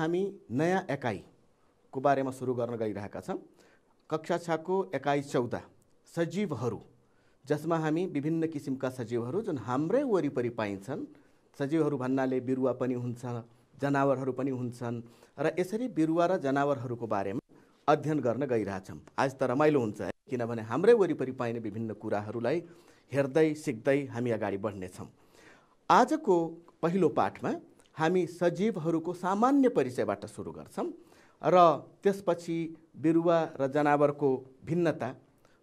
हामी नयाँ एकाइको बारेमा सुरु गर्न गइरहेका छौँ कक्षा छको एकाइ चौध सजीवहरू जसमा हामी विभिन्न किसिमका सजीवहरू जुन हाम्रै वरिपरि पाइन्छन् सजीवहरू भन्नाले बिरुवा पनि हुन्छ जनावरहरू पनि हुन्छन् र यसरी बिरुवा र जनावरहरूको बारेमा अध्ययन गर्न गइरहेछौँ आज त रमाइलो हुन्छ है किनभने हाम्रै वरिपरि पाइने विभिन्न कुराहरूलाई हेर्दै सिक्दै हामी अगाडि बढ्नेछौँ आजको पहिलो पाठमा हामी सजीवहरूको सामान्य परिचयबाट सुरु गर्छौँ र त्यसपछि बिरुवा र जनावरको भिन्नता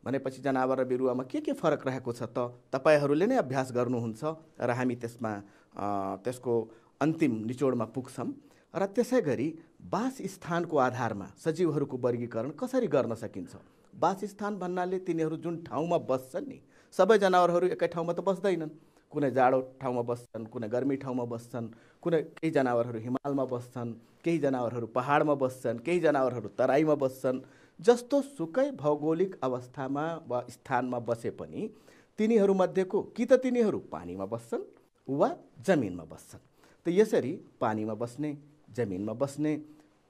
भनेपछि जनावर र बिरुवामा के के फरक रहेको छ त तपाईँहरूले नै अभ्यास गर्नुहुन्छ र हामी त्यसमा त्यसको अन्तिम निचोडमा पुग्छौँ र त्यसै गरी वासस्थानको आधारमा सजीवहरूको वर्गीकरण कसरी गर्न सकिन्छ वासस्थान भन्नाले तिनीहरू जुन ठाउँमा बस्छन् नि सबै जनावरहरू एकै ठाउँमा त बस्दैनन् कुनै जाडो ठाउँमा बस्छन् कुनै गर्मी ठाउँमा बस्छन् कुनै केही जनावरहरू हिमालमा बस्छन् केही जनावरहरू पहाडमा बस्छन् केही जनावरहरू तराईमा बस्छन् जस्तो सुकै भौगोलिक अवस्थामा वा स्थानमा बसे पनि तिनीहरूमध्येको कि त तिनीहरू पानीमा बस्छन् वा जमिनमा बस्छन् त यसरी पानीमा बस्ने जमिनमा बस्ने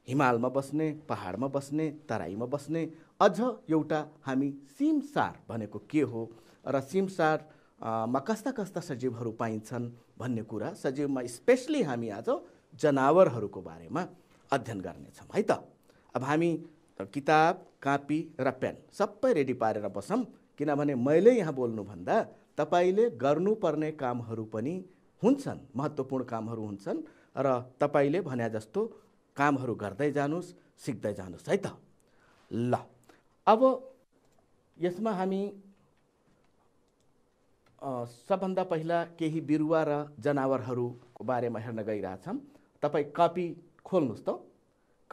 हिमालमा बस्ने पहाडमा बस्ने तराईमा बस्ने अझ एउटा हामी सिमसार भनेको के हो र सिमसार मा कस्ता कस्ता सजीवहरू पाइन्छन् भन्ने कुरा सजीवमा स्पेसली हामी आज जनावरहरूको बारेमा अध्ययन गर्नेछौँ है त अब हामी किताब कापी र पेन सबै रेडी पारेर बसौँ किनभने मैले यहाँ बोल्नुभन्दा तपाईँले गर्नुपर्ने कामहरू पनि हुन्छन् महत्त्वपूर्ण कामहरू हुन्छन् र तपाईँले भने जस्तो कामहरू गर्दै जानुहोस् सिक्दै जानुहोस् है त ल अब यसमा हामी सबभन्दा पहिला केही बिरुवा र जनावरहरूको बारेमा हेर्न गइरहेछौँ तपाईँ कपी खोल्नुहोस् त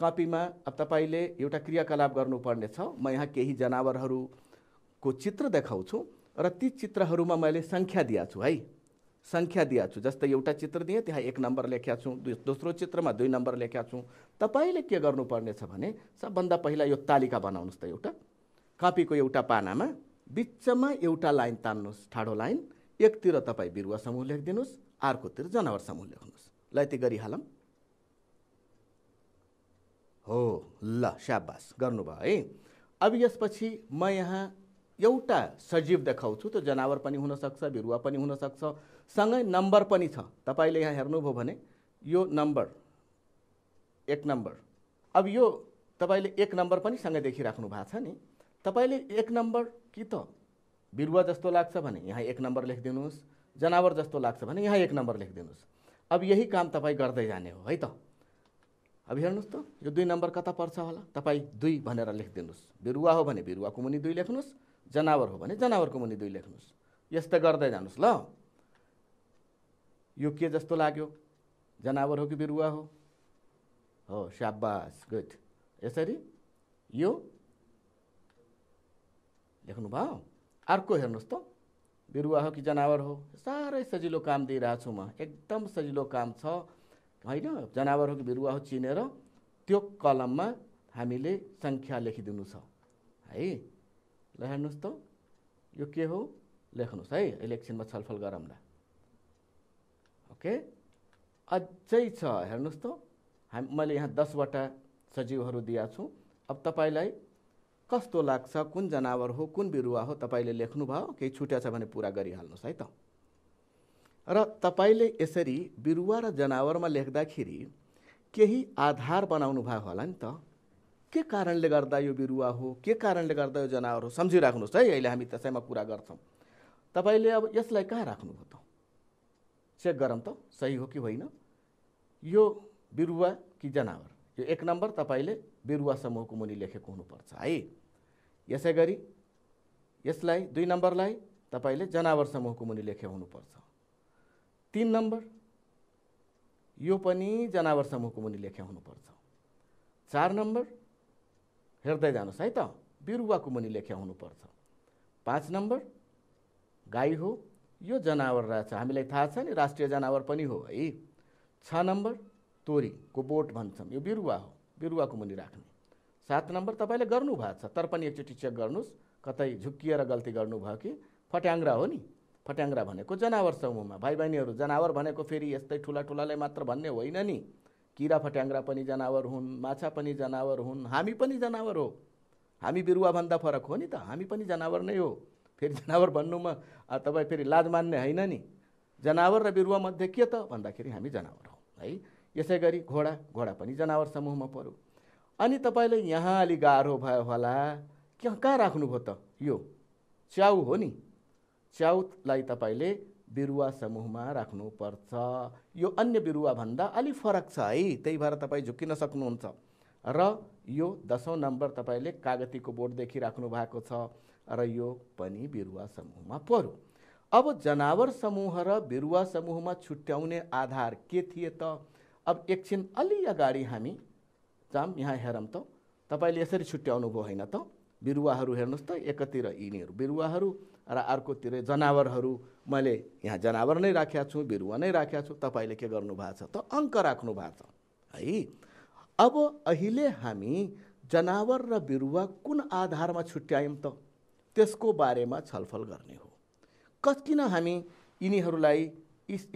कपीमा अब तपाईँले एउटा क्रियाकलाप गर्नुपर्ने छ म यहाँ केही जनावरहरूको चित्र देखाउँछु र ती चित्रहरूमा मैले सङ्ख्या दिएको छु है सङ्ख्या दिएको छु जस्तै एउटा चित्र दिएँ त्यहाँ एक नम्बर लेख्या छु दोस्रो चित्रमा दुई नम्बर लेख्या छु तपाईँले के गर्नुपर्नेछ भने सबभन्दा पहिला यो तालिका बनाउनुहोस् त एउटा कपीको एउटा पानामा बिचमा एउटा लाइन तान्नुहोस् ठाडो लाइन एकतिर तपाईँ बिरुवा समूह लेखिदिनुहोस् अर्कोतिर जनावर समूह लेख्नुहोस् ल यति गरिहालौँ हो ल स्याबास गर्नुभयो है अब यसपछि म यहाँ एउटा सजीव देखाउँछु त्यो जनावर पनि हुनसक्छ बिरुवा पनि हुनसक्छ सँगै नम्बर पनि छ तपाईँले यहाँ हेर्नुभयो भने यो नम्बर एक नम्बर अब यो तपाईँले एक नम्बर पनि सँगै देखिराख्नु भएको छ नि तपाईँले एक नम्बर कि त बिरुवा जस्तो लाग्छ भने यहाँ एक नम्बर लेखिदिनुहोस् जनावर जस्तो लाग्छ भने यहाँ एक नम्बर लेखिदिनुहोस् अब यही काम तपाईँ गर्दै जाने हो है त अब हेर्नुहोस् त यो दुई नम्बर कता पर्छ होला तपाईँ दुई भनेर लेखिदिनुहोस् बिरुवा हो भने बिरुवाको मुनि दुई लेख्नुहोस् जनावर हो भने जनावरको मुनि दुई लेख्नुहोस् यस्तै गर्दै जानुहोस् ल यो के जस्तो लाग्यो जनावर हो कि बिरुवा हो हो शाबास गुड यसरी यो भयो अर्को हेर्नुहोस् त बिरुवा हो कि जनावर हो साह्रै सजिलो काम छु म एकदम सजिलो काम छ होइन जनावर हो कि बिरुवा हो चिनेर त्यो कलममा हामीले सङ्ख्या लेखिदिनु छ है ल हेर्नुहोस् त यो के हो लेख्नुहोस् है इलेक्सनमा छलफल गरौँला ओके अझै छ हेर्नुहोस् त हाम मैले यहाँ दसवटा सजीवहरू दिएको छु अब तपाईँलाई कस्तो लाग्छ कुन जनावर हो कुन बिरुवा हो तपाईँले लेख्नुभयो केही छुट्या छ भने पुरा गरिहाल्नुहोस् है त र तपाईँले यसरी बिरुवा र जनावरमा लेख्दाखेरि केही आधार बनाउनु भयो होला नि त के कारणले गर्दा यो बिरुवा हो के कारणले गर्दा यो जनावर हो सम्झिराख्नुहोस् है अहिले हामी त्यसैमा कुरा गर्छौँ तपाईँले अब यसलाई कहाँ राख्नुभयो त चेक गरौँ त सही हो कि होइन यो बिरुवा कि जनावर यो एक नम्बर तपाईँले बिरुवा समूहको मुनि लेखेको हुनुपर्छ है यसै गरी यसलाई दुई नम्बरलाई तपाईँले जनावर समूहको मुनि लेखे हुनुपर्छ तिन नम्बर यो पनि जनावर समूहको मुनि लेखे हुनुपर्छ चार नम्बर हेर्दै जानुहोस् है त बिरुवाको मुनि लेखे हुनुपर्छ पाँच नम्बर गाई हो यो जनावर रहेछ हामीलाई थाहा छ नि राष्ट्रिय जनावर पनि हो है छ नम्बर तोरीको बोट भन्छौँ यो बिरुवा हो बिरुवाको मुनि राख्ने सात नम्बर तपाईँले गर्नुभएको छ तर पनि एकचोटि चेक गर्नुहोस् कतै झुक्किएर गल्ती गर्नुभयो कि फट्याङ्ग्रा हो नि फट्याङ्ग्रा भनेको जनावर समूहमा भाइ बहिनीहरू जनावर भनेको फेरि यस्तै ठुला ठुलालाई मात्र भन्ने होइन नि किरा फट्याङ्ग्रा पनि जनावर हुन् माछा पनि जनावर हुन् हामी पनि जनावर हो हामी बिरुवाभन्दा फरक हो नि त हामी पनि जनावर नै हो फेरि जनावर भन्नुमा तपाईँ फेरि लाज मान्ने होइन नि जनावर र बिरुवामध्ये के त भन्दाखेरि हामी जनावर हौँ है यसै गरी घोडा घोडा पनि जनावर समूहमा पऱ्यो अनि तपाईँले यहाँ अलि गाह्रो भयो होला कहाँ कहाँ राख्नुभयो त यो च्याउ हो नि च्याउलाई तपाईँले बिरुवा समूहमा राख्नुपर्छ यो अन्य बिरुवाभन्दा अलि फरक छ है त्यही भएर तपाईँ झुक्किन सक्नुहुन्छ र यो दसौँ नम्बर तपाईँले कागतीको बोर्डदेखि राख्नु भएको छ र यो पनि बिरुवा समूहमा पऱ्यो अब जनावर समूह र बिरुवा समूहमा छुट्याउने आधार के थिए त अब एकछिन अलि अगाडि हामी जाम यहाँ हेरौँ त तपाईँले यसरी छुट्याउनु भयो होइन त बिरुवाहरू हेर्नुहोस् त एकतिर यिनीहरू बिरुवाहरू र अर्कोतिर जनावरहरू मैले यहाँ जनावर नै राखेको छु बिरुवा नै राखेको छु तपाईँले के गर्नु भएको छ त अङ्क राख्नु भएको छ है अब अहिले हामी जनावर र बिरुवा कुन आधारमा छुट्यायौँ त त्यसको बारेमा छलफल गर्ने हो कस किन हामी यिनीहरूलाई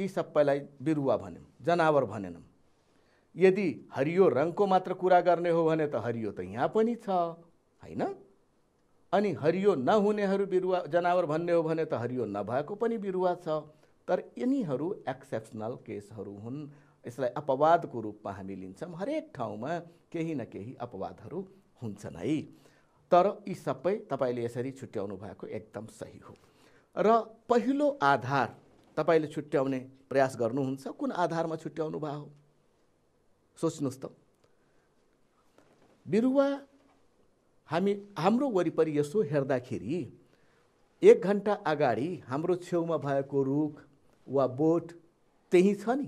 यी सबैलाई बिरुवा भन्यौँ जनावर भनेनौँ यदि हरियो रङको मात्र कुरा गर्ने हो भने त हरियो त यहाँ पनि छ होइन अनि हरियो नहुनेहरू बिरुवा जनावर भन्ने हो भने त हरियो नभएको पनि बिरुवा छ तर यिनीहरू एक्सेप्सनल केसहरू हुन् यसलाई अपवादको रूपमा हामी लिन्छौँ हरेक ठाउँमा केही न केही अपवादहरू हुन्छन् है तर यी सबै तपाईँले यसरी छुट्याउनु भएको एकदम सही हो र पहिलो आधार तपाईँले छुट्याउने प्रयास गर्नुहुन्छ कुन आधारमा छुट्याउनु भएको सोच्नुहोस् त बिरुवा हामी हाम्रो वरिपरि यसो हेर्दाखेरि एक घन्टा अगाडि हाम्रो छेउमा भएको रुख वा बोट त्यही छ नि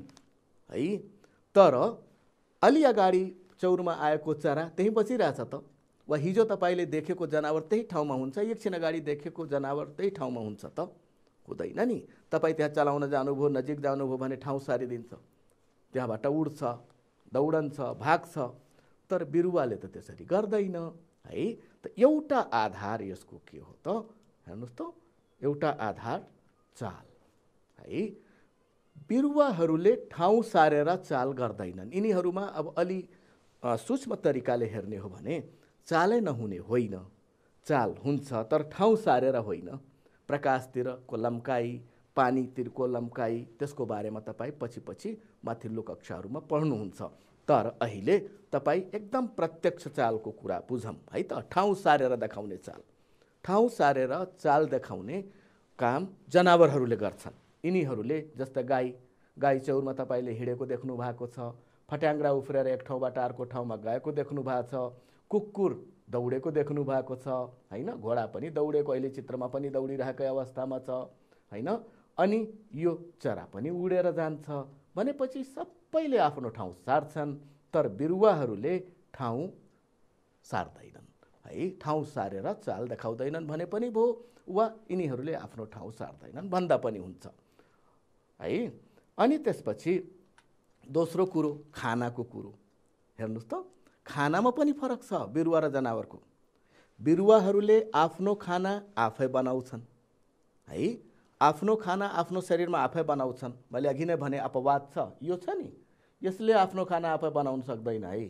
है तर अलि अगाडि चौरमा आएको चरा त्यहीँ बसिरहेछ त वा हिजो तपाईँले देखेको जनावर त्यही ठाउँमा हुन्छ एकछिन अगाडि देखेको जनावर त्यही ठाउँमा हुन्छ त हुँदैन नि तपाईँ त्यहाँ चलाउन जानुभयो नजिक जानुभयो भने ठाउँ सारिदिन्छ त्यहाँबाट उड्छ दौडन्छ भाग्छ तर बिरुवाले त त्यसरी गर्दैन है त एउटा आधार यसको के हो त हेर्नुहोस् त एउटा आधार चाल है बिरुवाहरूले ठाउँ सारेर चाल गर्दैनन् यिनीहरूमा अब अलि सूक्ष्म तरिकाले हेर्ने हो भने चालै नहुने होइन चाल हुन्छ तर ठाउँ सारेर होइन प्रकाशतिर लम्काई तिर्को लम्काई त्यसको बारेमा तपाईँ पछि पछि माथिल्लो कक्षाहरूमा पढ्नुहुन्छ तर अहिले तपाईँ एकदम प्रत्यक्ष चालको कुरा बुझौँ है त ठाउँ सारेर देखाउने चाल ठाउँ सारेर चाल देखाउने काम जनावरहरूले गर्छन् यिनीहरूले जस्तै गाई गाई चौरमा तपाईँले हिँडेको देख्नु भएको छ फट्याङ्ग्रा उफ्रेर एक ठाउँबाट अर्को ठाउँमा गएको देख्नु भएको छ कुकुर दौडेको देख्नु भएको छ होइन घोडा पनि दौडेको अहिले चित्रमा पनि दौडिरहेकै अवस्थामा छ होइन अनि यो चरा पनि उडेर जान्छ भनेपछि सबैले आफ्नो ठाउँ सार्छन् तर बिरुवाहरूले ठाउँ सार्दैनन् है ठाउँ सारेर चाल देखाउँदैनन् भने पनि भयो वा यिनीहरूले आफ्नो ठाउँ सार्दैनन् भन्दा पनि हुन्छ है अनि त्यसपछि दोस्रो कुरो खानाको कुरो हेर्नुहोस् त खानामा पनि फरक छ बिरुवा र जनावरको बिरुवाहरूले आफ्नो खाना आफै बनाउँछन् है आफ्नो खाना आफ्नो शरीरमा आफै बनाउँछन् मैले अघि नै भने अपवाद छ यो छ नि यसले आफ्नो खाना आफै बनाउन सक्दैन है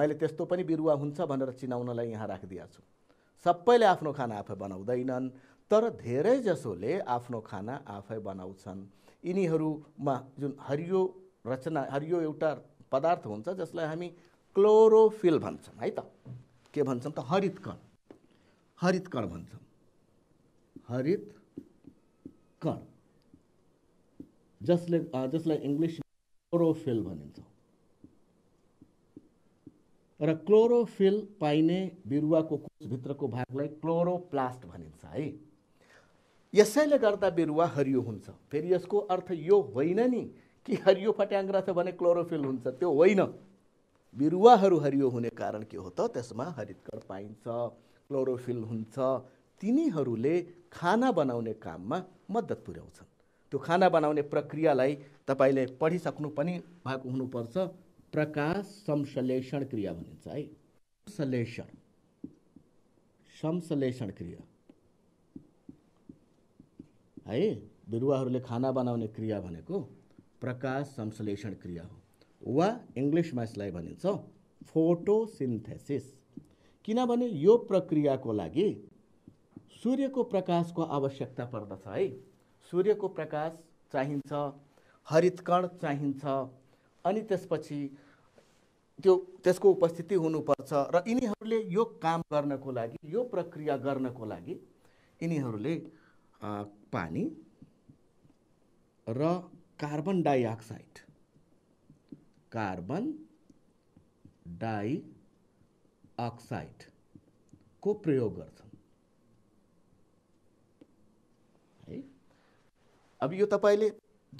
मैले त्यस्तो पनि बिरुवा हुन्छ भनेर चिनाउनलाई यहाँ राखिदिएको छु सबैले आफ्नो खाना आफै बनाउँदैनन् तर धेरैजसोले आफ्नो खाना आफै बनाउँछन् यिनीहरूमा जुन हरियो रचना हरियो एउटा पदार्थ हुन्छ जसलाई हामी क्लोरोफिल भन्छौँ है त के भन्छौँ त हरित कण हरित भन्छौँ हरित कण जसले जसलाई इङ्ग्लिस क्लोरोफिल भनिन्छ र क्लोरोफिल पाइने बिरुवाको कोषभित्रको भागलाई क्लोरोप्लास्ट भनिन्छ है यसैले गर्दा बिरुवा हरियो हुन्छ फेरि यसको अर्थ यो होइन नि कि हरियो फट्याङ्ग्रा छ भने क्लोरोफिल हुन्छ त्यो होइन बिरुवाहरू हरियो हुने कारण के हो त त्यसमा हरितकण पाइन्छ क्लोरोफिल हुन्छ तिनीहरूले खाना बनाउने काममा मद्दत पुर्याउँछन् त्यो खाना बनाउने प्रक्रियालाई तपाईँले पढिसक्नु पनि भएको हुनुपर्छ प्रकाश संश्लेषण क्रिया भनिन्छ है संश्लेषण संश्लेषण क्रिया है बिरुवाहरूले खाना बनाउने क्रिया भनेको प्रकाश संश्लेषण क्रिया हो वा इङ्ग्लिसमा यसलाई भनिन्छ फोटोसिन्थेसिस किनभने यो प्रक्रियाको लागि सूर्यको प्रकाशको आवश्यकता पर्दछ है सूर्यको प्रकाश चाहिन्छ हरित कण चाहिन्छ अनि त्यसपछि त्यो त्यसको उपस्थिति हुनुपर्छ र यिनीहरूले यो काम गर्नको लागि यो प्रक्रिया गर्नको लागि यिनीहरूले पानी र कार्बन डाइअक्साइड कार्बन डाइअक्साइडको प्रयोग गर्छ अब यो तपाईँले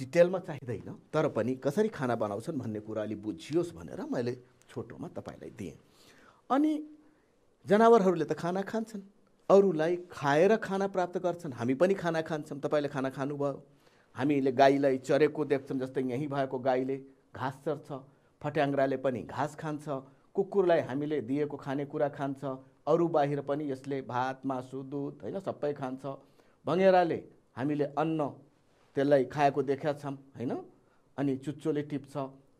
डिटेलमा चाहिँदैन तर पनि कसरी खाना बनाउँछन् भन्ने कुरा अलि बुझियोस् भनेर मैले छोटोमा तपाईँलाई दिएँ अनि जनावरहरूले त खाना खान्छन् अरूलाई खाएर खाना प्राप्त गर्छन् हामी पनि खाना खान्छौँ तपाईँले खाना खानुभयो हामीले गाईलाई चरेको देख्छौँ जस्तै यहीँ भएको गाईले घाँस चर्छ फट्याङ्ग्राले पनि घाँस खान्छ कुकुरलाई हामीले दिएको खानेकुरा खान्छ अरू बाहिर पनि यसले भात मासु दुध होइन सबै खान्छ भँगेराले हामीले अन्न त्यसलाई खाएको देखा छौँ होइन अनि चुच्चोले टिप्छ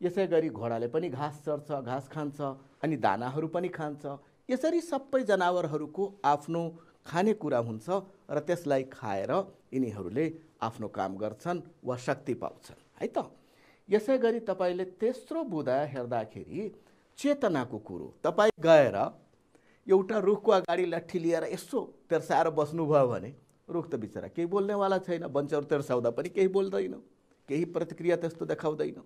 यसै गरी घोडाले पनि घाँस चर्छ घाँस खान्छ अनि दानाहरू पनि खान्छ यसरी सबै जनावरहरूको आफ्नो खानेकुरा हुन्छ र त्यसलाई खाएर यिनीहरूले आफ्नो काम गर्छन् वा शक्ति पाउँछन् है त यसै गरी तपाईँले तेस्रो बुदा हेर्दाखेरि चेतनाको कुरो तपाईँ गएर एउटा रुखको अगाडि लट्ठी लिएर यसो तेर्साएर बस्नुभयो भने रुख त बिचरा केही बोल्नेवाला छैन बन्चर तेर्साउँदा पनि केही बोल्दैन केही प्रतिक्रिया त्यस्तो देखाउँदैन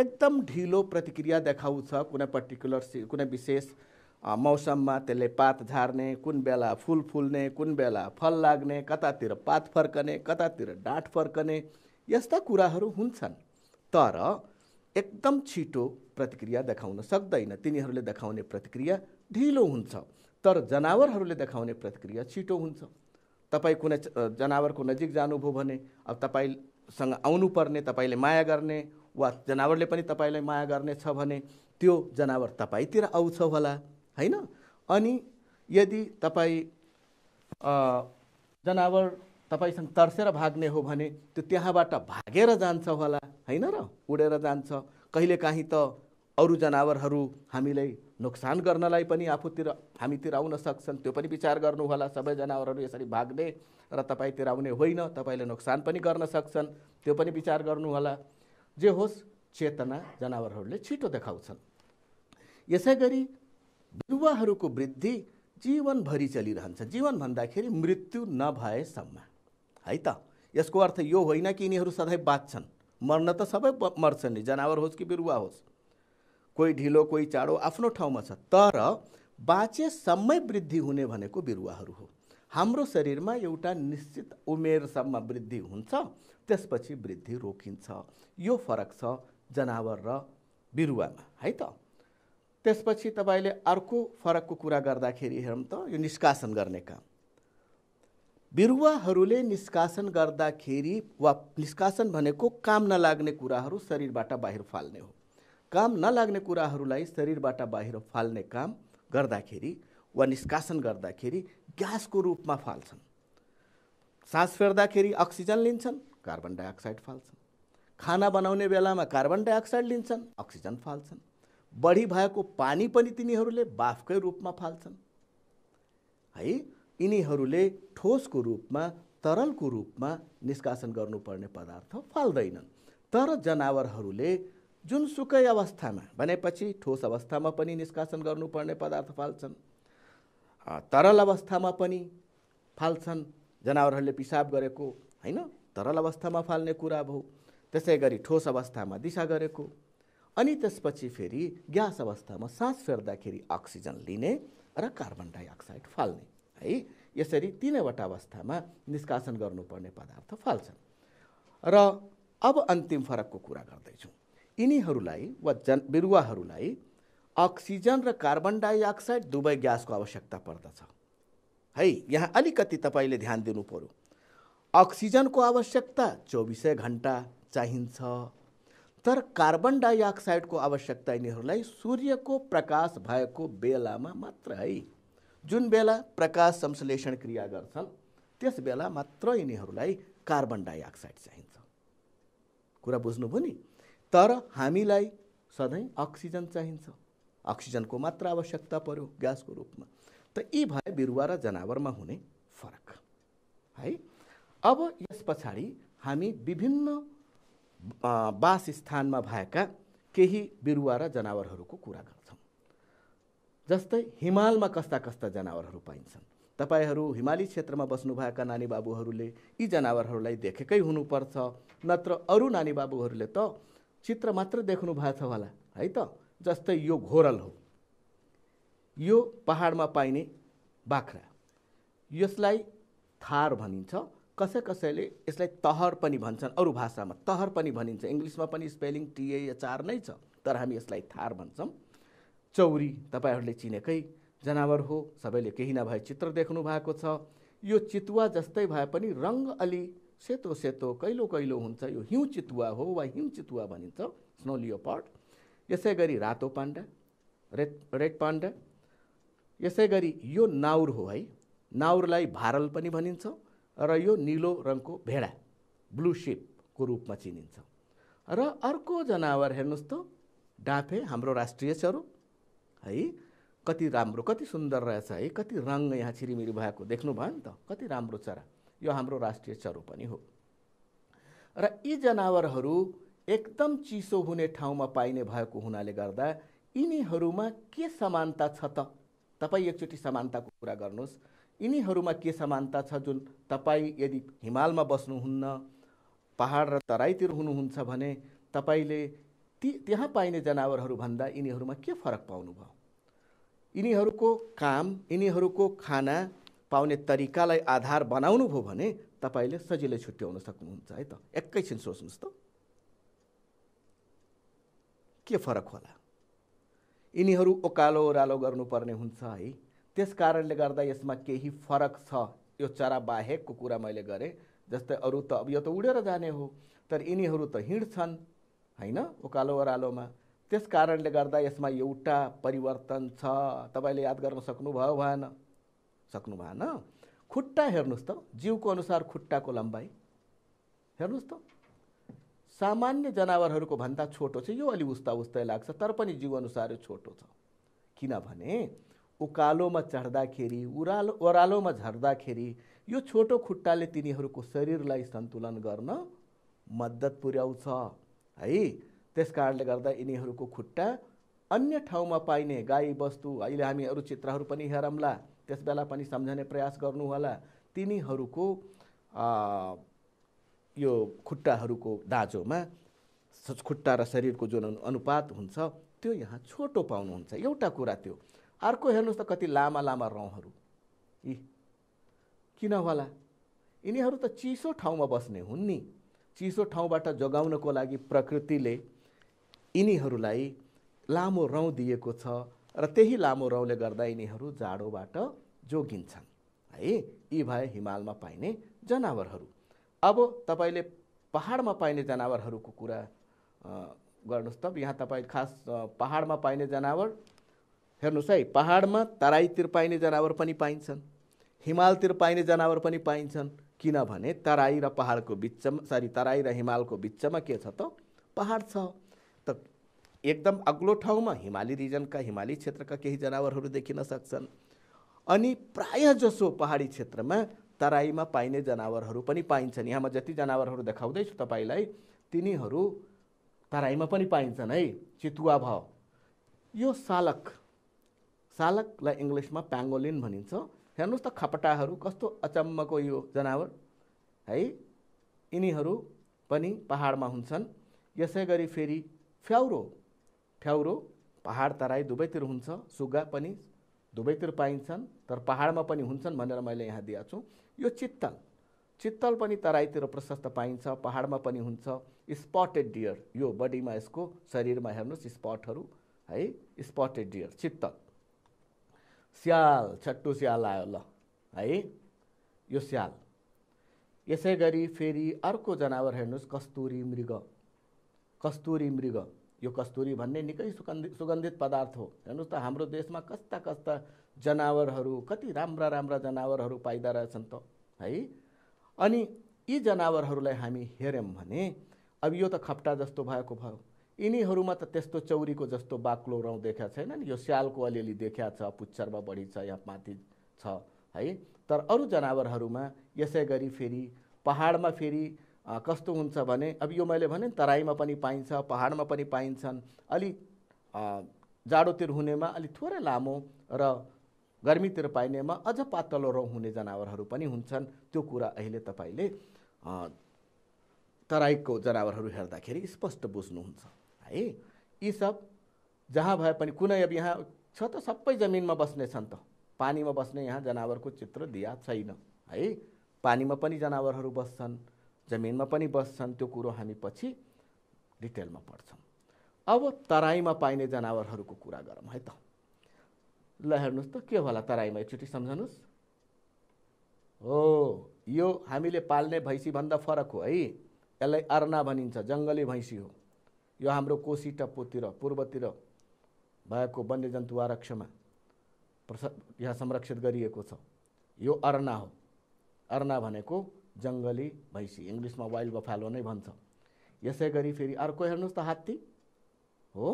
एकदम ढिलो प्रतिक्रिया देखाउँछ कुनै पर्टिकुलर कुनै विशेष मौसममा त्यसले पात झार्ने कुन बेला फुल फुल्ने कुन बेला फल लाग्ने कतातिर पात फर्कने कतातिर डाँठ फर्कने यस्ता कुराहरू हुन्छन् तर एकदम छिटो प्रतिक्रिया देखाउन सक्दैन तिनीहरूले देखाउने प्रतिक्रिया ढिलो हुन्छ तर जनावरहरूले देखाउने प्रतिक्रिया छिटो हुन्छ तपाईँ कुनै जनावरको नजिक जानुभयो भने अब तपाईँसँग आउनुपर्ने तपाईँले माया गर्ने वा जनावरले पनि तपाईँलाई माया गर्ने छ भने त्यो जनावर तपाईँतिर आउँछ होला होइन अनि यदि तपाईँ जनावर तपाईँसँग तर्सेर भाग्ने हो भने त्यो त्यहाँबाट भागेर जान्छ होला होइन र उडेर जान्छ कहिलेकाहीँ त अरू जनावरहरू हामीलाई नोक्सान गर्नलाई पनि आफूतिर हामीतिर आउन सक्छन् त्यो पनि विचार गर्नुहोला सबै जनावरहरू यसरी भाग्ने र तपाईँतिर आउने होइन तपाईँले नोक्सान पनि गर्न सक्छन् त्यो पनि विचार गर्नुहोला जे होस् चेतना जनावरहरूले छिटो देखाउँछन् यसै गरी बिरुवाहरूको वृद्धि जीवनभरि चलिरहन्छ जीवन भन्दाखेरि मृत्यु नभएसम्म है त यसको अर्थ यो होइन कि यिनीहरू सधैँ बाँच्छन् मर्न त सबै मर्छन् नि जनावर होस् कि बिरुवा होस् कोही ढिलो कोही चाँडो आफ्नो ठाउँमा छ तर बाँचेसम्मै वृद्धि हुने भनेको बिरुवाहरू हो हाम्रो शरीरमा एउटा निश्चित उमेरसम्म वृद्धि हुन्छ त्यसपछि वृद्धि रोकिन्छ यो फरक छ जनावर र बिरुवामा है त त्यसपछि तपाईँले अर्को फरकको कुरा गर्दाखेरि हेरौँ त यो निष्कासन गर्ने काम बिरुवाहरूले निष्कासन गर्दाखेरि वा निष्कासन भनेको काम नलाग्ने कुराहरू शरीरबाट बाहिर फाल्ने हो काम नलाग्ने कुराहरूलाई शरीरबाट बाहिर फाल्ने काम गर्दाखेरि वा निष्कासन गर्दाखेरि ग्यासको रूपमा फाल्छन् सास फेर्दाखेरि अक्सिजन लिन्छन् कार्बन डाइअक्साइड फाल्छन् खाना बनाउने बेलामा कार्बन डाइअक्साइड लिन्छन् अक्सिजन फाल्छन् बढी भएको पानी पनि तिनीहरूले बाफकै रूपमा फाल्छन् है यिनीहरूले ठोसको रूपमा तरलको रूपमा निष्कासन गर्नुपर्ने पदार्थ फाल्दैनन् तर जनावरहरूले जुनसुकै अवस्थामा भनेपछि ठोस अवस्थामा पनि निष्कासन गर्नुपर्ने पदार्थ फाल्छन् तरल अवस्थामा पनि फाल्छन् जनावरहरूले पिसाब गरेको होइन तरल अवस्थामा फाल्ने कुरा भयो त्यसै गरी ठोस अवस्थामा दिशा गरेको अनि त्यसपछि फेरि ग्यास अवस्थामा सास फेर्दाखेरि अक्सिजन लिने र कार्बन डाइअक्साइड फाल्ने है यसरी तिनैवटा अवस्थामा निष्कासन गर्नुपर्ने पदार्थ फाल्छन् र अब अन्तिम फरकको कुरा गर्दैछौँ यिनीहरूलाई वा जन बिरुवाहरूलाई अक्सिजन र कार्बन डाइअक्साइड दुवै ग्यासको आवश्यकता पर्दछ है यहाँ अलिकति तपाईँले ध्यान दिनु पऱ्यो अक्सिजनको आवश्यकता चौबिसै घन्टा चाहिन्छ तर कार्बन डाइअक्साइडको आवश्यकता यिनीहरूलाई सूर्यको प्रकाश भएको बेलामा मात्र है जुन बेला प्रकाश संश्लेषण क्रिया गर्छन् त्यस बेला मात्र यिनीहरूलाई कार्बन डाइअक्साइड चाहिन्छ कुरा बुझ्नुभयो नि तर हामीलाई सधैँ अक्सिजन चाहिन्छ अक्सिजनको मात्र आवश्यकता पर्यो ग्यासको रूपमा त यी भए बिरुवा र जनावरमा हुने फरक है अब यस पछाडि हामी विभिन्न वासस्थानमा भएका केही बिरुवा र जनावरहरूको कुरा गर्छौँ जस्तै हिमालमा कस्ता कस्ता जनावरहरू पाइन्छन् तपाईँहरू हिमाली क्षेत्रमा बस्नुभएका नानी बाबुहरूले यी जनावरहरूलाई देखेकै हुनुपर्छ नत्र अरू नानी बाबुहरूले त चित्र मात्र देख्नु भएको छ होला है त जस्तै यो घोरल हो यो पहाडमा पाइने बाख्रा यसलाई थार भनिन्छ कसै कसैले यसलाई तहर पनि भन्छन् अरू भाषामा तहर पनि भनिन्छ इङ्ग्लिसमा पनि स्पेलिङ टिएचआर नै छ तर हामी यसलाई थार भन्छौँ चौरी तपाईँहरूले चिनेकै जनावर हो सबैले केही नभए चित्र देख्नु भएको छ यो चितुवा जस्तै भए पनि रङ अलि सेतो सेतो कहिलो कहिलो हुन्छ यो हिउँ चितुवा हो वा हिउँ चितुवा भनिन्छ स्नो लियोपार्ड यसै गरी रातो पाण्डा रेड रेड पाण्डा यसै गरी यो नाउर हो है नाउरलाई भारल पनि भनिन्छ र यो निलो रङको भेडा ब्लु सिपको रूपमा चिनिन्छ र अर्को जनावर हेर्नुहोस् त डाँफे हाम्रो राष्ट्रिय चरो है कति राम्रो कति सुन्दर रहेछ है कति रङ यहाँ छिरिमिरी भएको देख्नुभयो नि त कति राम्रो चरा यो हाम्रो राष्ट्रिय चरो पनि हो र यी जनावरहरू एकदम चिसो हुने ठाउँमा पाइने भएको हुनाले गर्दा यिनीहरूमा के समानता छ त तपाईँ एकचोटि समानताको कुरा गर्नुहोस् यिनीहरूमा के समानता छ जुन तपाईँ यदि हिमालमा बस्नुहुन्न पहाड र तराईतिर हुनुहुन्छ भने तपाईँले ती त्यहाँ पाइने जनावरहरूभन्दा यिनीहरूमा के फरक पाउनुभयो यिनीहरूको काम यिनीहरूको खाना पाउने तरिकालाई आधार बनाउनुभयो भने तपाईँले सजिलै छुट्याउन सक्नुहुन्छ है त एकैछिन सोच्नुहोस् त के फरक होला यिनीहरू ओकालो ओह्रालो गर्नुपर्ने हुन्छ है त्यस कारणले गर्दा यसमा केही फरक छ यो चरा बाहेकको कुरा मैले गरेँ जस्तै अरू त अब यो त उडेर जाने हो तर यिनीहरू त हिँड्छन् होइन ओकालो ओह्रालोमा त्यस कारणले गर्दा यसमा एउटा परिवर्तन छ तपाईँले याद गर्न सक्नुभयो भएन सक्नु भएन खुट्टा हेर्नुहोस् त जिउको अनुसार खुट्टाको लम्बाइ हेर्नुहोस् त सामान्य जनावरहरूको भन्दा छोटो छ यो अलि उस्ता उस्तै लाग्छ तर पनि अनुसार छोटो छ किनभने उकालोमा चढ्दाखेरि उरालो ओह्रालोमा झर्दाखेरि यो छोटो खुट्टाले तिनीहरूको शरीरलाई सन्तुलन गर्न मद्दत पुर्याउँछ है त्यस कारणले गर्दा यिनीहरूको खुट्टा अन्य ठाउँमा पाइने गाई अहिले हामी अरू चित्रहरू पनि हेरौँला त्यस बेला पनि सम्झने प्रयास गर्नुहोला तिनीहरूको यो खुट्टाहरूको दाँजोमा खुट्टा र शरीरको जुन अनुपात हुन्छ त्यो यहाँ छोटो पाउनुहुन्छ एउटा कुरा त्यो अर्को हेर्नुहोस् त कति लामा लामा रौँहरू यी किन होला यिनीहरू त चिसो ठाउँमा बस्ने हुन् नि चिसो ठाउँबाट जोगाउनको लागि प्रकृतिले यिनीहरूलाई लामो रौँ दिएको छ र त्यही लामो रौँले गर्दा यिनीहरू जाडोबाट जोगिन्छन् है यी भए हिमालमा पाइने जनावरहरू अब तपाईँले पहाडमा पाइने जनावरहरूको कुरा गर्नुहोस् त यहाँ तपाईँ खास पहाडमा पाइने जनावर हेर्नुहोस् है पहाडमा तराईतिर पाइने जनावर पनि पाइन्छन् हिमालतिर पाइने जनावर पनि पाइन्छन् किनभने तराई र पहाडको बिचमा सरी तराई र हिमालको बिचमा के छ त पहाड छ एकदम अग्लो ठाउँमा हिमाली रिजनका हिमाली क्षेत्रका केही जनावरहरू देखिन सक्छन् अनि प्रायः जसो पहाडी क्षेत्रमा तराईमा पाइने जनावरहरू पनि पाइन्छन् यहाँ म जति जनावरहरू देखाउँदैछु तपाईँलाई तिनीहरू तराईमा पनि पाइन्छन् है चितुवा भयो यो सालक सालकलाई इङ्ग्लिसमा प्याङ्गोलिन भनिन्छ हेर्नुहोस् त खपटाहरू कस्तो अचम्मको यो जनावर है यिनीहरू पनि पहाडमा हुन्छन् यसै गरी फेरि फ्याउरो फ्याउरो पहाड तराई दुवैतिर हुन्छ सुगा पनि दुवैतिर पाइन्छन् तर पहाडमा पनि हुन्छन् भनेर मैले यहाँ दिएको छु यो चित्तल चित्तल पनि तराईतिर प्रशस्त पाइन्छ पहाडमा पनि हुन्छ स्पटेड डियर यो बडीमा यसको शरीरमा हेर्नुहोस् स्पटहरू है स्पटेड डियर चित्तल स्याल छट्टु स्याल आयो ल है यो स्याल यसै गरी फेरि अर्को जनावर हेर्नुहोस् कस्तुरी मृग कस्तुरी मृग यो कस्तुरी भन्ने निकै सुगन्धित सुगन्धित पदार्थ हो हेर्नुहोस् त हाम्रो देशमा कस्ता कस्ता जनावरहरू कति राम्रा राम्रा जनावरहरू पाइँदो रहेछन् त है अनि यी जनावरहरूलाई हामी हेऱ्यौँ भने अब यो त खप्टा जस्तो भएको भयो यिनीहरूमा त त्यस्तो चौरीको जस्तो बाक्लो रौँ देखाएको छैन नि यो स्यालको अलिअलि देखा छ पुच्छरमा बढी छ या माथि छ है तर अरू जनावरहरूमा यसै गरी फेरि पहाडमा फेरि कस्तो हुन्छ भने अब यो मैले भने तराईमा पनि पाइन्छ पहाडमा पनि पाइन्छन् अलि जाडोतिर हुनेमा अलिक थोरै लामो र गर्मीतिर पाइनेमा अझ पातलो रौँ हुने जनावरहरू पनि हुन्छन् त्यो कुरा अहिले तपाईँले तराईको जनावरहरू हेर्दाखेरि स्पष्ट बुझ्नुहुन्छ है यी सब जहाँ भए पनि कुनै अब यहाँ छ त सबै जमिनमा बस्ने छन् त पानीमा बस्ने यहाँ जनावरको चित्र दिया छैन है पानीमा पनि जनावरहरू बस्छन् जमिनमा पनि बस्छन् त्यो कुरो हामी पछि डिटेलमा पढ्छौँ अब तराईमा पाइने जनावरहरूको कुरा गरौँ है त ल हेर्नुहोस् त के होला तराईमा एकचोटि सम्झनुहोस् हो यो हामीले पाल्ने भैँसीभन्दा फरक हो है यसलाई अर्ना भनिन्छ जङ्गली भैँसी हो यो हाम्रो कोशी टप्पोतिर पूर्वतिर भएको वन्यजन्तु आरक्षमा प्रस यहाँ संरक्षित गरिएको छ यो अर्ना हो अर्ना भनेको जङ्गली भैँसी इङ्ग्लिसमा वाइल्ड बफालो नै भन्छ यसै गरी फेरि अर्को हेर्नुहोस् त हात्ती हो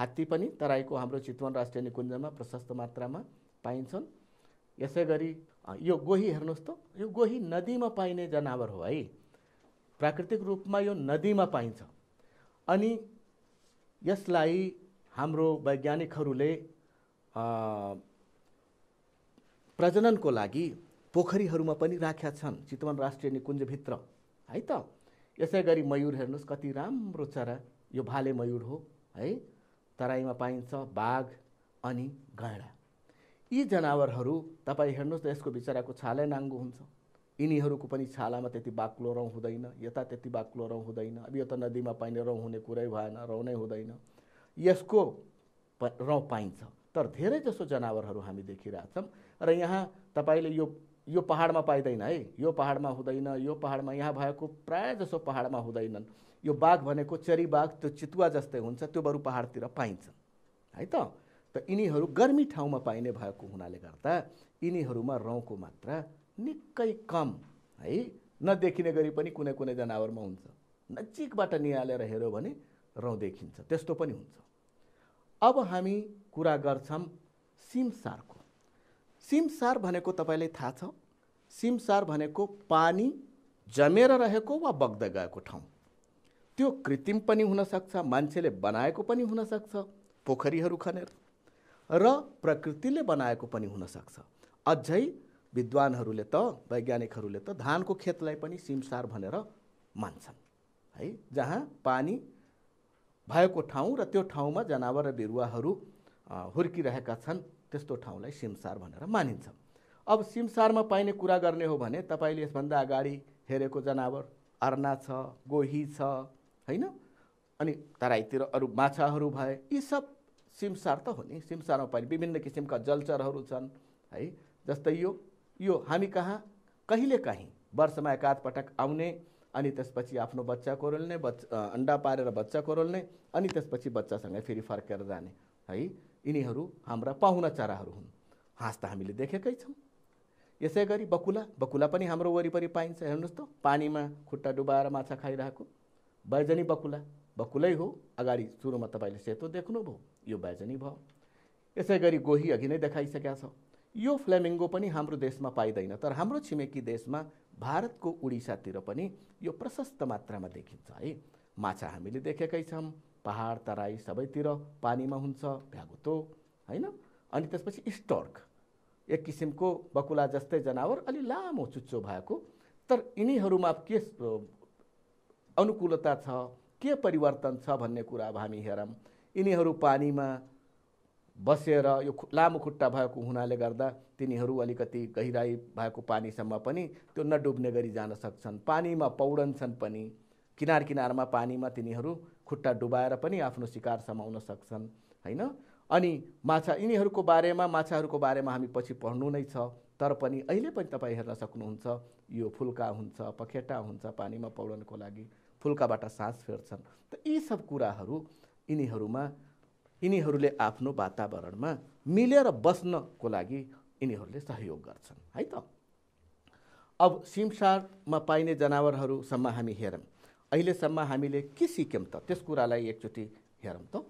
हात्ती पनि तराईको हाम्रो चितवन राष्ट्रिय निकुञ्जमा प्रशस्त मात्रामा पाइन्छन् यसै गरी यो गोही हेर्नुहोस् त यो गोही नदीमा पाइने जनावर हो है प्राकृतिक रूपमा यो नदीमा पाइन्छ अनि यसलाई हाम्रो वैज्ञानिकहरूले प्रजननको लागि पोखरीहरूमा पनि राख्या छन् चितवन राष्ट्रिय निकुञ्जभित्र है त यसै गरी मयुर हेर्नुहोस् कति राम्रो चरा यो भाले मयुर हो है तराईमा पाइन्छ बाघ अनि गैँडा यी जनावरहरू तपाईँ हेर्नुहोस् त यसको बिचराको छालै नाङ्गो हुन्छ यिनीहरूको पनि छालामा त्यति बाक्लो रौँ हुँदैन यता त्यति बाक्लो रौँ हुँदैन अब यो त नदीमा पाइने रौँ हुने कुरै भएन रौँ नै हुँदैन यसको रौँ पाइन्छ तर धेरै जसो जनावरहरू हामी देखिरहेछौँ र यहाँ तपाईँले यो यो पहाडमा पाइँदैन है यो पहाडमा हुँदैन यो पहाडमा यहाँ भएको प्रायः जसो पहाडमा हुँदैनन् यो बाघ भनेको चरी बाघ त्यो चितुवा जस्तै हुन्छ त्यो बरु पहाडतिर पाइन्छ है त त यिनीहरू गर्मी ठाउँमा पाइने भएको हुनाले गर्दा यिनीहरूमा रौँको मात्रा निकै कम है नदेखिने गरी पनि कुनै कुनै जनावरमा हुन्छ नजिकबाट निहालेर हेऱ्यो भने रौँ देखिन्छ त्यस्तो पनि हुन्छ अब हामी कुरा गर्छौँ सिमसारको सिमसार भनेको तपाईँलाई थाहा छ सिमसार भनेको पानी जमेर रहेको वा बग्दै गएको ठाउँ त्यो कृत्रिम पनि हुनसक्छ मान्छेले बनाएको पनि हुनसक्छ पोखरीहरू खनेर र प्रकृतिले बनाएको पनि हुनसक्छ अझै विद्वानहरूले त वैज्ञानिकहरूले त धानको खेतलाई पनि सिमसार भनेर मान्छन् है जहाँ पानी भएको ठाउँ र त्यो ठाउँमा जनावर र बिरुवाहरू हुर्किरहेका छन् त्यस्तो ठाउँलाई सिमसार भनेर मानिन्छ अब सिमसारमा पाइने कुरा गर्ने हो भने तपाईँले यसभन्दा अगाडि हेरेको जनावर अर्ना छ गोही छ होइन अनि तराईतिर अरू माछाहरू भए यी सब सिमसार त हो नि सिमसारमा पाइने विभिन्न किसिमका जलचरहरू छन् है जस्तै यो यो हामी कहाँ कहिलेकाहीँ वर्षमा एकाध पटक आउने अनि त्यसपछि आफ्नो बच्चा कोरोल्ने बच्चा अन्डा पारेर बच्चा कोरोल्ने अनि त्यसपछि बच्चासँगै फेरि फर्केर जाने है यिनीहरू हाम्रा पाहुना चराहरू हुन् हाँस त हामीले देखेकै छौँ यसै गरी बकुला बकुला पनि हाम्रो वरिपरि पाइन्छ हेर्नुहोस् त पानीमा खुट्टा डुबाएर माछा खाइरहेको बैजनी बकुला बकुलै हो अगाडि सुरुमा तपाईँले सेतो देख्नुभयो यो बैजनी भयो यसै गरी गोही अघि नै देखाइसकेका छौँ यो फ्लेमिङ्गो पनि हाम्रो देशमा पाइँदैन तर हाम्रो छिमेकी देशमा भारतको उडिसातिर पनि यो प्रशस्त मात्रामा देखिन्छ है माछा हामीले देखेकै छौँ पहाड तराई सबैतिर पानीमा हुन्छ भ्यागुतो होइन अनि त्यसपछि स्टर्क एक किसिमको बकुला जस्तै जनावर अलि लामो चुच्चो भएको तर यिनीहरूमा के अनुकूलता छ के परिवर्तन छ भन्ने कुरा अब हामी हेरौँ यिनीहरू पानीमा बसेर यो लामो खुट्टा भएको हुनाले गर्दा तिनीहरू अलिकति गहिराई भएको पानीसम्म पनि त्यो नडुब्ने गरी जान सक्छन् पानीमा पौडन्छन् पनि किनार किनारमा पानीमा तिनीहरू खुट्टा डुबाएर पनि आफ्नो शिकार समाउन सक्छन् होइन अनि माछा यिनीहरूको बारेमा माछाहरूको बारेमा हामी पछि पढ्नु नै छ तर पनि अहिले पनि तपाईँ हेर्न सक्नुहुन्छ यो फुल्का हुन्छ पखेटा हुन्छ पानीमा पौडनको लागि फुल्काबाट सास फेर्छन् त यी सब कुराहरू यिनीहरूमा यिनीहरूले आफ्नो वातावरणमा मिलेर बस्नको लागि यिनीहरूले सहयोग गर्छन् है त अब सिमसारमा पाइने जनावरहरूसम्म हामी हेरौँ अहिलेसम्म हामीले के सिक्यौँ त त्यस कुरालाई एकचोटि हेरौँ त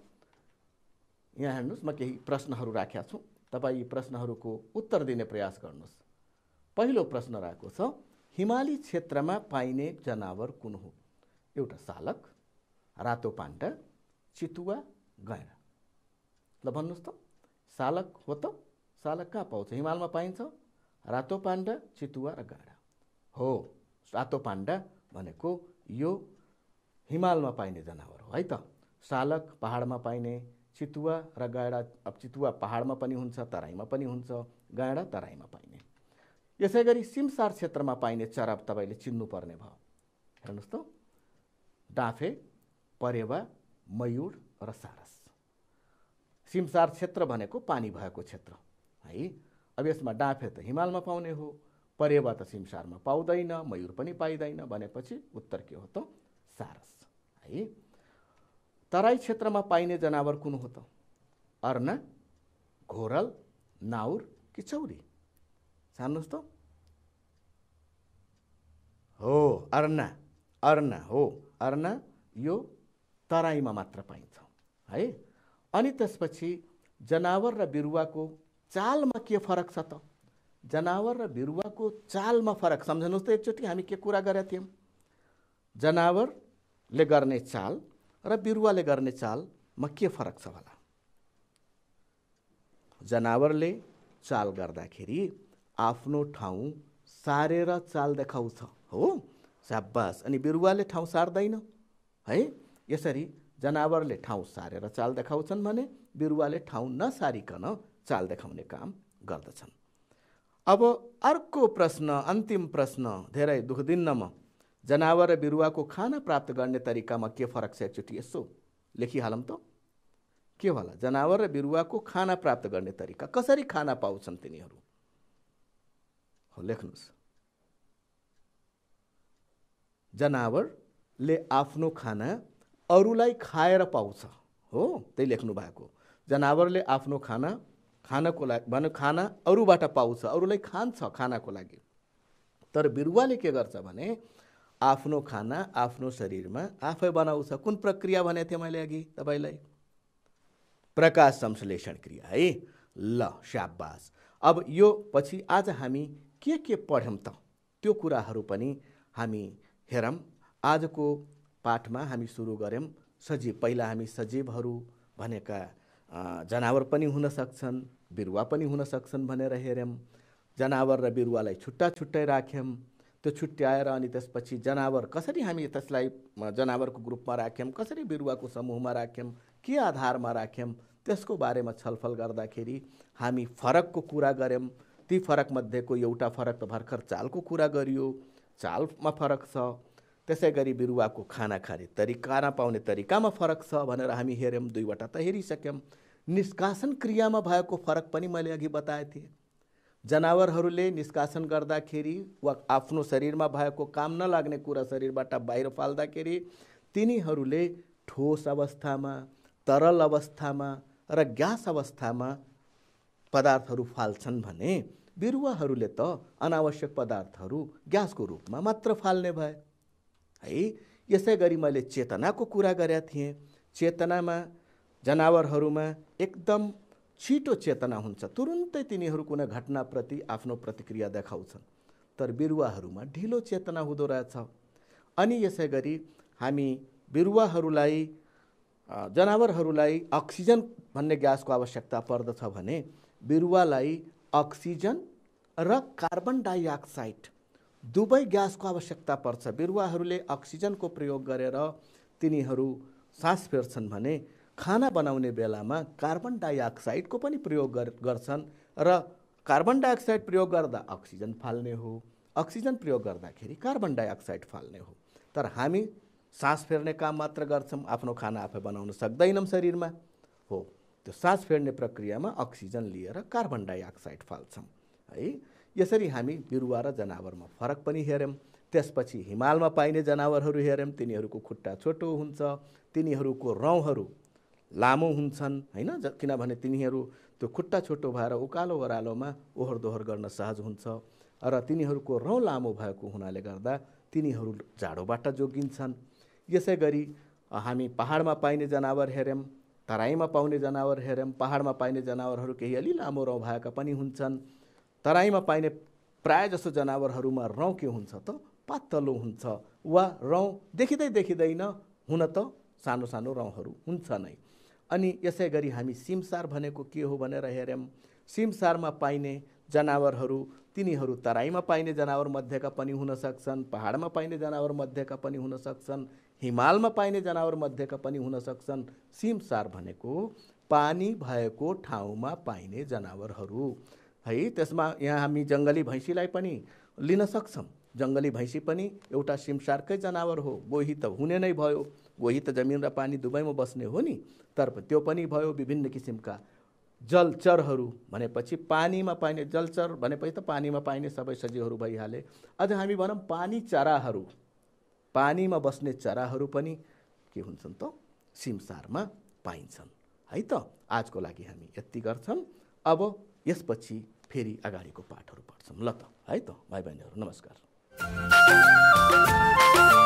यहाँ हेर्नुहोस् म केही प्रश्नहरू राखेका छु तपाईँ यी प्रश्नहरूको उत्तर दिने प्रयास गर्नुहोस् पहिलो प्रश्न रहेको छ हिमाली क्षेत्रमा पाइने जनावर कुन हो एउटा सालक रातो पाण्डा चितुवा गैँडा ल भन्नुहोस् त सालक हो त सालक कहाँ पाउँछ हिमालमा पाइन्छ रातो पाण्डा चितुवा र गाडा हो रातो पाण्डा भनेको यो हिमालमा पाइने जनावर हो है त सालक पहाडमा पाइने चितुवा र गाडा अब चितुवा पहाडमा पनि हुन्छ तराईमा पनि हुन्छ गाडा तराईमा पाइने यसै गरी सिमसार क्षेत्रमा पाइने चरा तपाईँले चिन्नुपर्ने भयो हेर्नुहोस् त डाफे परेवा मयुर र सारस सिमसार क्षेत्र भनेको पानी भएको क्षेत्र है अब यसमा डाँफे त हिमालमा पाउने हो परेवा त सिमसारमा पाउँदैन मयुर पनि पाइँदैन भनेपछि उत्तर के हो त सारस है तराई क्षेत्रमा पाइने जनावर कुन हो त अर्ना घोरल नाउर कि चौरी छान्नुहोस् त हो अर्ना अर्ना हो अर्ना यो तराईमा मात्र पाइन्छ है अनि त्यसपछि जनावर र बिरुवाको चालमा के फरक छ त जनावर र बिरुवाको चालमा फरक सम्झनुहोस् त एकचोटि हामी के कुरा गरेका थियौँ जनावरले गर्ने चाल र बिरुवाले गर्ने चालमा के फरक छ होला जनावरले चाल गर्दाखेरि आफ्नो ठाउँ सारेर चाल देखाउँछ हो साब्बास अनि बिरुवाले ठाउँ सार्दैन है यसरी जनावरले ठाउँ सारेर चाल देखाउँछन् भने बिरुवाले ठाउँ नसारिकन चाल देखाउने काम गर्दछन् अब अर्को प्रश्न अन्तिम प्रश्न धेरै दुःख दिन्नमा जनावर र बिरुवाको खाना प्राप्त गर्ने तरिकामा के फरक छ एकचोटि यसो लेखिहालौँ त के होला जनावर र बिरुवाको खाना प्राप्त गर्ने तरिका कसरी खाना पाउँछन् तिनीहरू हो लेख्नुहोस् जनावरले आफ्नो खाना अरूलाई खाएर पाउँछ हो त्यही लेख्नु भएको जनावरले आफ्नो खाना खानको लागि भनौँ खाना अरूबाट पाउँछ अरूलाई खान्छ खानाको लागि तर बिरुवाले के गर्छ भने आफ्नो खाना आफ्नो शरीरमा आफै बनाउँछ कुन प्रक्रिया भनेको थिएँ मैले अघि तपाईँलाई प्रकाश संश्लेषण क्रिया है ल शाबास अब यो पछि आज हामी के के पढ्यौँ त त्यो कुराहरू पनि हामी हेरौँ आजको पाठमा हामी सुरु गऱ्यौँ सजीव पहिला हामी सजीवहरू भनेका जनावर पनि हुन सक्छन् बिरुवा पनि हुन सक्छन् भनेर हेऱ्यौँ जनावर र बिरुवालाई छुट्टा छुट्टै राख्यौँ त्यो छुट्ट्याएर अनि त्यसपछि जनावर कसरी हामी त्यसलाई जनावरको ग्रुपमा राख्यौँ कसरी बिरुवाको समूहमा राख्यौँ के आधारमा राख्यौँ त्यसको बारेमा छलफल गर्दाखेरि हामी फरकको कुरा गऱ्यौँ ती फरकमध्येको एउटा फरक त भर्खर चालको कुरा गरियो चालमा फरक छ त्यसै गरी बिरुवाको खाना खाने तरिका नपाउने तरिकामा फरक छ भनेर हामी हेऱ्यौँ दुईवटा त हेरिसक्यौँ निष्कासन क्रियामा भएको फरक पनि मैले अघि बताएको थिएँ जनावरहरूले निष्कासन गर्दाखेरि वा आफ्नो शरीरमा भएको काम नलाग्ने कुरा शरीरबाट बाहिर फाल्दाखेरि तिनीहरूले ठोस अवस्थामा तरल अवस्थामा र ग्यास अवस्थामा पदार्थहरू फाल्छन् भने बिरुवाहरूले त अनावश्यक पदार्थहरू ग्यासको रूपमा मात्र फाल्ने भए है यसै गरी मैले चेतनाको कुरा गरेका थिएँ चेतनामा जनावरहरूमा एकदम छिटो चेतना हुन्छ तुरुन्तै तिनीहरू कुनै घटनाप्रति आफ्नो प्रतिक्रिया देखाउँछन् तर बिरुवाहरूमा ढिलो चेतना हुँदो रहेछ अनि यसै गरी हामी बिरुवाहरूलाई जनावरहरूलाई अक्सिजन भन्ने ग्यासको आवश्यकता पर्दछ भने बिरुवालाई अक्सिजन र कार्बन डाइअक्साइड दुवै ग्यासको आवश्यकता पर्छ बिरुवाहरूले अक्सिजनको प्रयोग गरेर तिनीहरू सास फेर्छन् भने खाना बनाउने बेलामा कार्बन डाइअक्साइडको पनि प्रयोग गर्छन् र कार्बन डाइअक्साइड प्रयोग गर्दा अक्सिजन फाल्ने हो अक्सिजन प्रयोग गर्दाखेरि कार्बन डाइअक्साइड फाल्ने हो तर हामी सास फेर्ने काम मात्र गर्छौँ आफ्नो खाना आफै बनाउन सक्दैनौँ शरीरमा हो त्यो सास फेर्ने प्रक्रियामा अक्सिजन लिएर कार्बन डाइअक्साइड फाल्छौँ है यसरी हामी बिरुवा र जनावरमा फरक पनि हेऱ्यौँ त्यसपछि हिमालमा पाइने जनावरहरू हेऱ्यौँ तिनीहरूको खुट्टा छोटो हुन्छ तिनीहरूको रौँहरू लामो हुन्छन् होइन किनभने तिनीहरू त्यो खुट्टा छोटो भएर उकालो ओह्रालोमा ओहोर दोहोर गर्न सहज हुन्छ र तिनीहरूको रौँ लामो भएको हुनाले गर्दा तिनीहरू जाडोबाट जोगिन्छन् यसै गरी हामी पहाडमा पाइने जनावर हेऱ्यौँ तराईमा पाउने जनावर हेऱ्यौँ पहाडमा पाइने जनावरहरू केही अलि लामो रौँ भएका पनि हुन्छन् तराईमा पाइने प्राय जसो जनावरहरूमा रौँ के हुन्छ त पातलो हुन्छ वा रौँ देखिँदै देखिँदैन हुन त सानो सानो रौँहरू हुन्छ नै अनि यसै गरी हामी सिमसार भनेको के हो भनेर हेऱ्यौँ सिमसारमा पाइने जनावरहरू तिनीहरू तराईमा पाइने जनावर मध्येका पनि हुन सक्छन् पहाडमा पाइने जनावर मध्येका पनि हुन सक्छन् हिमालमा पाइने जनावर मध्येका पनि हुन सक्छन् सिमसार भनेको पानी भएको ठाउँमा पाइने जनावरहरू है त्यसमा यहाँ हामी जङ्गली भैँसीलाई पनि लिन सक्छौँ जङ्गली भैँसी पनि एउटा सिमसारकै जनावर हो गोही त हुने नै भयो गोही त जमिन र पानी दुवैमा बस्ने हो नि तर त्यो पनि भयो विभिन्न किसिमका जलचरहरू भनेपछि पानीमा पाइने जलचर भनेपछि त पानीमा पाइने सबै सजीवहरू भइहाले अझ हामी भनौँ पानी चराहरू पानीमा बस्ने चराहरू पनि के हुन्छन् त सिमसारमा पाइन्छन् है त आजको लागि हामी यति गर्छौँ अब यसपछि फेरि अगाडिको पाठहरू पढ्छौँ ल त है त भाइ बहिनीहरू नमस्कार